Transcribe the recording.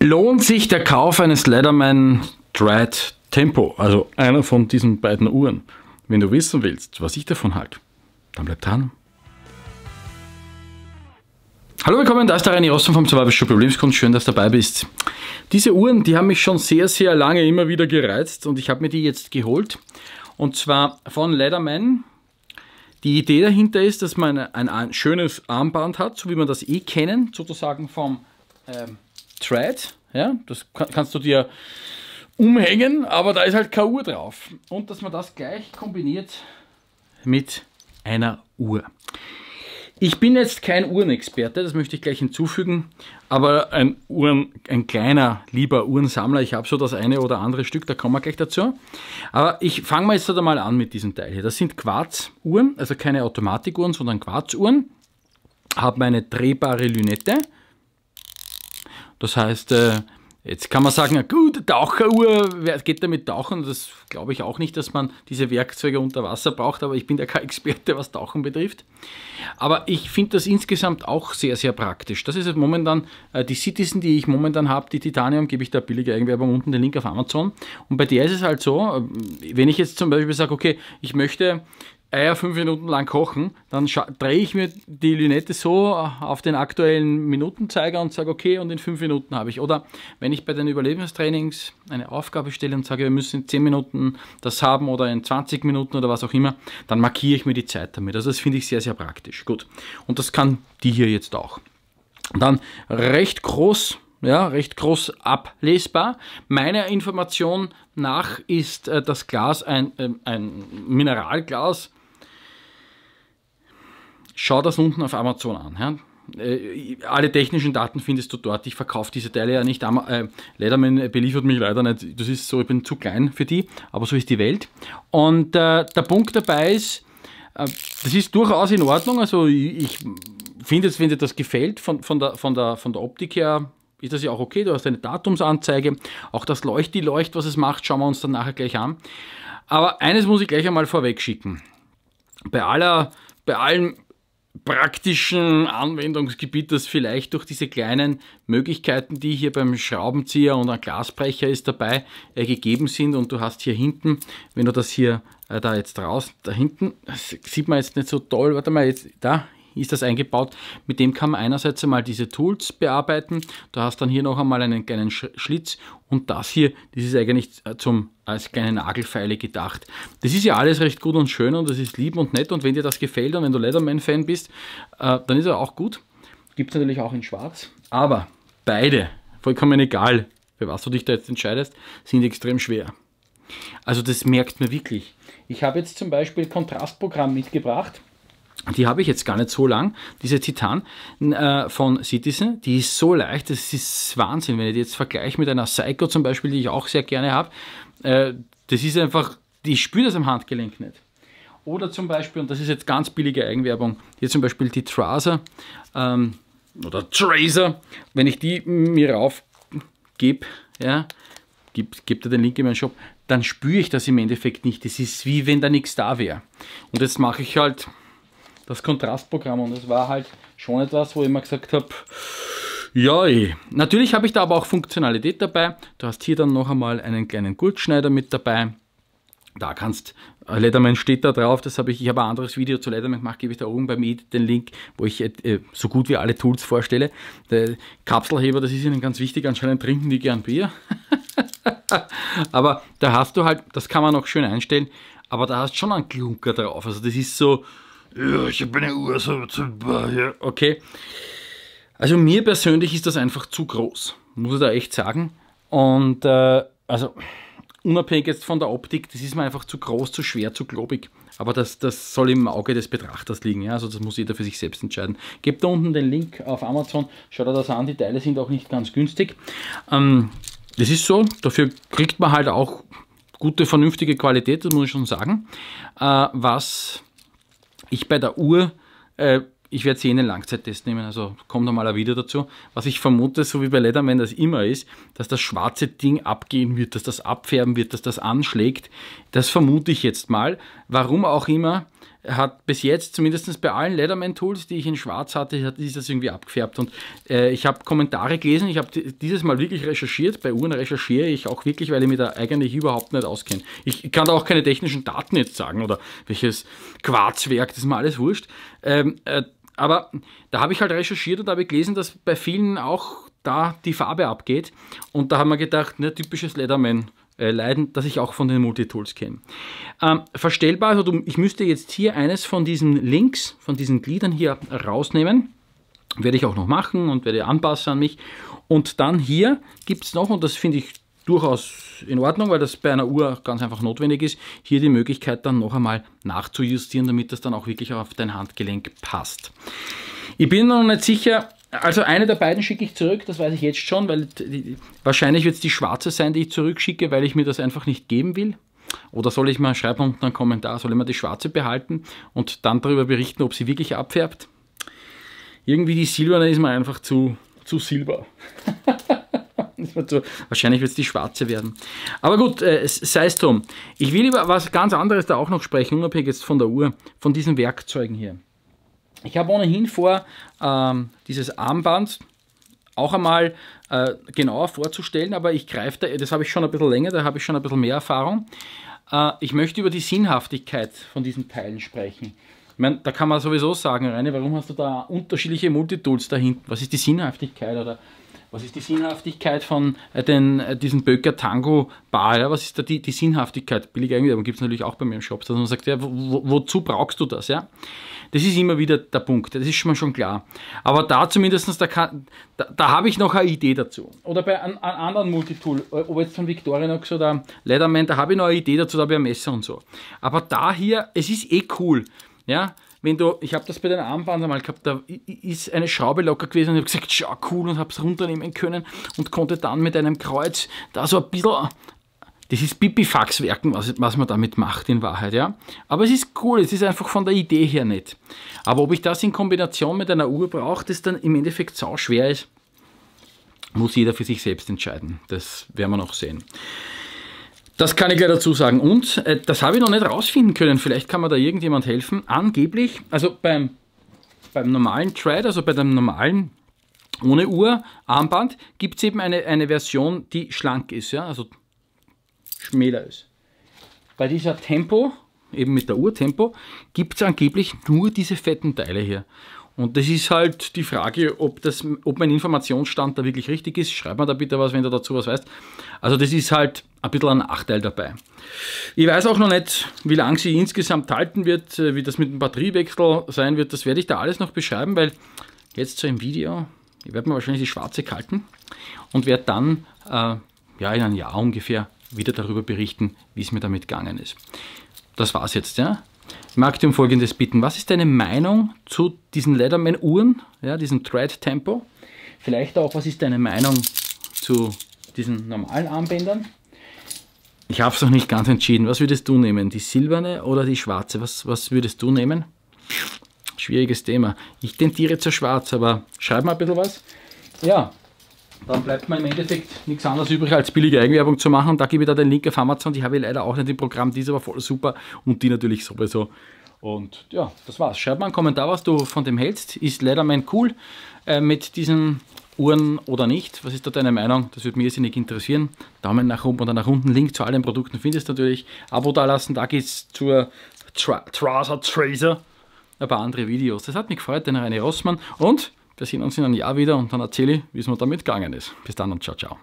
lohnt sich der Kauf eines Leatherman Dread Tempo, also einer von diesen beiden Uhren. Wenn du wissen willst, was ich davon halte, dann bleib dran. Hallo, willkommen, da ist der Reini Rossum vom Survival Show Problemskunst. Schön, dass du dabei bist. Diese Uhren, die haben mich schon sehr, sehr lange immer wieder gereizt und ich habe mir die jetzt geholt. Und zwar von Leatherman. Die Idee dahinter ist, dass man ein, ein schönes Armband hat, so wie man das eh kennen, sozusagen vom ähm, Thread. Ja? Das kannst du dir umhängen, aber da ist halt keine Uhr drauf. Und dass man das gleich kombiniert mit einer Uhr. Ich bin jetzt kein Uhrenexperte, das möchte ich gleich hinzufügen, aber ein, Uhren, ein kleiner, lieber Uhrensammler. Ich habe so das eine oder andere Stück, da kommen wir gleich dazu. Aber ich fange mal jetzt halt mal an mit diesem Teil hier. Das sind Quarzuhren, also keine Automatikuhren, sondern Quarzuhren. Haben eine drehbare Lünette das heißt, äh, jetzt kann man sagen, gut, Taucheruhr, wer geht damit tauchen? Das glaube ich auch nicht, dass man diese Werkzeuge unter Wasser braucht, aber ich bin ja kein Experte, was Tauchen betrifft. Aber ich finde das insgesamt auch sehr, sehr praktisch. Das ist momentan äh, die Citizen, die ich momentan habe, die Titanium, gebe ich da billige Eigenwerbung unten den Link auf Amazon. Und bei der ist es halt so, äh, wenn ich jetzt zum Beispiel sage, okay, ich möchte Eier fünf Minuten lang kochen, dann drehe ich mir die Lünette so auf den aktuellen Minutenzeiger und sage, okay, und in fünf Minuten habe ich. Oder wenn ich bei den Überlebenstrainings eine Aufgabe stelle und sage, wir müssen in zehn Minuten das haben oder in 20 Minuten oder was auch immer, dann markiere ich mir die Zeit damit. Also das finde ich sehr, sehr praktisch. Gut. Und das kann die hier jetzt auch. Dann recht groß ja, recht groß ablesbar. Meiner Information nach ist äh, das Glas ein, äh, ein Mineralglas Schau das unten auf Amazon an. Ja? Äh, alle technischen Daten findest du dort. Ich verkaufe diese Teile ja nicht. Äh, Lederman beliefert mich leider nicht. Das ist so, ich bin zu klein für die, aber so ist die Welt. Und äh, der Punkt dabei ist, äh, das ist durchaus in Ordnung. Also ich, finde jetzt, wenn dir das gefällt, von, von, der, von, der, von der Optik her, ist das ja auch okay. Du hast eine Datumsanzeige. Auch das Leucht, die Leucht, was es macht, schauen wir uns dann nachher gleich an. Aber eines muss ich gleich einmal vorweg schicken. Bei aller, bei allem praktischen Anwendungsgebiet, das vielleicht durch diese kleinen Möglichkeiten, die hier beim Schraubenzieher und ein Glasbrecher ist dabei, äh, gegeben sind. Und du hast hier hinten, wenn du das hier äh, da jetzt raus, da hinten, das sieht man jetzt nicht so toll, warte mal, jetzt da ist das eingebaut. Mit dem kann man einerseits einmal diese Tools bearbeiten. Du hast dann hier noch einmal einen kleinen Schlitz und das hier, das ist eigentlich äh, zum, als kleine Nagelfeile gedacht. Das ist ja alles recht gut und schön und das ist lieb und nett und wenn dir das gefällt und wenn du Leatherman-Fan bist, äh, dann ist er auch gut. Gibt es natürlich auch in schwarz, aber beide, vollkommen egal, für was du dich da jetzt entscheidest, sind extrem schwer. Also das merkt man wirklich. Ich habe jetzt zum Beispiel Kontrastprogramm mitgebracht. Die habe ich jetzt gar nicht so lang, diese Titan äh, von Citizen. Die ist so leicht, das ist Wahnsinn, wenn ich die jetzt vergleiche mit einer Psycho zum Beispiel, die ich auch sehr gerne habe. Äh, das ist einfach, ich spüre das am Handgelenk nicht. Oder zum Beispiel, und das ist jetzt ganz billige Eigenwerbung, hier zum Beispiel die Tracer ähm, oder Tracer, wenn ich die mir raufgebe, ja, gibt, gibt er den Link in meinen Shop, dann spüre ich das im Endeffekt nicht. Das ist wie wenn da nichts da wäre. Und jetzt mache ich halt das Kontrastprogramm. Und das war halt schon etwas, wo ich immer gesagt habe, ja, natürlich habe ich da aber auch Funktionalität dabei. Du hast hier dann noch einmal einen kleinen Gurtschneider mit dabei. Da kannst, äh, Leatherman steht da drauf, das habe ich, ich habe ein anderes Video zu Leatherman gemacht, gebe ich da oben beim Edit den Link, wo ich äh, äh, so gut wie alle Tools vorstelle. Der Kapselheber, das ist ihnen ganz wichtig, anscheinend trinken die gern Bier. aber da hast du halt, das kann man auch schön einstellen, aber da hast du schon einen Klunker drauf. Also das ist so, ja, ich habe eine Uhr, so, ja, okay. Also mir persönlich ist das einfach zu groß, muss ich da echt sagen. Und äh, also unabhängig jetzt von der Optik, das ist mir einfach zu groß, zu schwer, zu klobig. Aber das, das soll im Auge des Betrachters liegen. Ja? Also das muss jeder für sich selbst entscheiden. Gebt da unten den Link auf Amazon. Schaut euch das an. Die Teile sind auch nicht ganz günstig. Ähm, das ist so. Dafür kriegt man halt auch gute, vernünftige Qualität, das muss ich schon sagen. Äh, was ich bei der Uhr, äh, ich werde sie in den Langzeittest nehmen, also kommt nochmal ein Video dazu. Was ich vermute, so wie bei Leatherman das immer ist, dass das schwarze Ding abgehen wird, dass das abfärben wird, dass das anschlägt. Das vermute ich jetzt mal. Warum auch immer, hat bis jetzt, zumindest bei allen Leatherman-Tools, die ich in schwarz hatte, hat sich das irgendwie abgefärbt. Und äh, ich habe Kommentare gelesen, ich habe dieses Mal wirklich recherchiert. Bei Uhren recherchiere ich auch wirklich, weil ich mich da eigentlich überhaupt nicht auskenne. Ich kann da auch keine technischen Daten jetzt sagen oder welches Quarzwerk, das ist mir alles wurscht. Ähm, äh, aber da habe ich halt recherchiert und habe gelesen, dass bei vielen auch da die Farbe abgeht. Und da haben wir gedacht, ne, typisches Leatherman. Äh, leiden, dass ich auch von den Multitools kenne. Ähm, verstellbar, also du, ich müsste jetzt hier eines von diesen Links, von diesen Gliedern hier rausnehmen. Werde ich auch noch machen und werde anpassen an mich. Und dann hier gibt es noch, und das finde ich durchaus in Ordnung, weil das bei einer Uhr ganz einfach notwendig ist, hier die Möglichkeit dann noch einmal nachzujustieren, damit das dann auch wirklich auf dein Handgelenk passt. Ich bin noch nicht sicher, also eine der beiden schicke ich zurück, das weiß ich jetzt schon, weil die, wahrscheinlich wird es die schwarze sein, die ich zurückschicke, weil ich mir das einfach nicht geben will. Oder soll ich mal, schreiben unten einen Kommentar, soll ich mal die schwarze behalten und dann darüber berichten, ob sie wirklich abfärbt? Irgendwie die silberne ist mir einfach zu, zu silber. Wahrscheinlich wird es die schwarze werden. Aber gut, äh, sei es drum. Ich will über was ganz anderes da auch noch sprechen, unabhängig jetzt von der Uhr, von diesen Werkzeugen hier. Ich habe ohnehin vor, ähm, dieses Armband auch einmal äh, genauer vorzustellen, aber ich greife da, das habe ich schon ein bisschen länger, da habe ich schon ein bisschen mehr Erfahrung. Äh, ich möchte über die Sinnhaftigkeit von diesen Teilen sprechen. Ich meine, da kann man sowieso sagen, Reine, warum hast du da unterschiedliche Multitools da hinten? Was ist die Sinnhaftigkeit? Oder was ist die Sinnhaftigkeit von äh, den, äh, diesen Böker Tango Bar? Ja? Was ist da die, die Sinnhaftigkeit? eigentlich, aber gibt es natürlich auch bei mir im Shop, dass man sagt, ja, wo, wozu brauchst du das? Ja? Das ist immer wieder der Punkt, das ist mir schon klar. Aber da zumindest, da, da, da habe ich noch eine Idee dazu. Oder bei einem, einem anderen Multitool, äh, ob jetzt von Victorinox oder ähm, Leatherman, da habe ich noch eine Idee dazu, da habe ich ein Messer und so. Aber da hier, es ist eh cool. Ja, wenn du, ich habe das bei den Armband einmal gehabt, da ist eine Schraube locker gewesen und ich habe gesagt, schau cool und habe es runternehmen können und konnte dann mit einem Kreuz da so ein bisschen, das ist Pipifax-Werken, was, was man damit macht in Wahrheit, ja. Aber es ist cool, es ist einfach von der Idee her nicht. Aber ob ich das in Kombination mit einer Uhr brauche, das dann im Endeffekt sau schwer ist, muss jeder für sich selbst entscheiden. Das werden wir noch sehen. Das kann ich gleich dazu sagen. Und äh, das habe ich noch nicht rausfinden können. Vielleicht kann mir da irgendjemand helfen. Angeblich, also beim, beim normalen Tread, also bei dem normalen ohne Uhr Armband, gibt es eben eine, eine Version, die schlank ist, ja, also schmäler ist. Bei dieser Tempo, eben mit der Uhr Tempo, gibt es angeblich nur diese fetten Teile hier. Und das ist halt die Frage, ob, das, ob mein Informationsstand da wirklich richtig ist. Schreib mir da bitte was, wenn du dazu was weißt. Also das ist halt ein bisschen ein Nachteil dabei. Ich weiß auch noch nicht, wie lange sie insgesamt halten wird, äh, wie das mit dem Batteriewechsel sein wird. Das werde ich da alles noch beschreiben, weil jetzt so im Video, ich werde mir wahrscheinlich die schwarze kalten und werde dann äh, ja, in einem Jahr ungefähr wieder darüber berichten, wie es mir damit gegangen ist. Das war's jetzt, ja. Ich mag dir um Folgendes bitten. Was ist deine Meinung zu diesen Leatherman-Uhren, ja, diesem Thread-Tempo? Vielleicht auch, was ist deine Meinung zu diesen normalen Armbändern? Ich habe es noch nicht ganz entschieden. Was würdest du nehmen? Die silberne oder die schwarze? Was, was würdest du nehmen? Schwieriges Thema. Ich tendiere zur schwarz, aber schreib mal ein bisschen was. Ja, dann bleibt mir im Endeffekt nichts anderes übrig, als billige Eigenwerbung zu machen. Da gebe ich da den Link auf Amazon, die habe ich leider auch nicht im Programm, die ist aber voll super und die natürlich sowieso. Und ja, das war's. Schreib mal einen Kommentar, was du von dem hältst. Ist leider mein cool äh, mit diesen Uhren oder nicht? Was ist da deine Meinung? Das würde mir irrsinnig interessieren. Daumen nach oben oder nach unten. Link zu allen Produkten findest du natürlich. Abo dalassen, da geht's zur Tra Traser Tracer. Ein paar andere Videos. Das hat mich gefreut, den Rainer Rossmann und wir sehen uns in einem Jahr wieder und dann erzähle ich, wie es mir damit gegangen ist. Bis dann und ciao, ciao.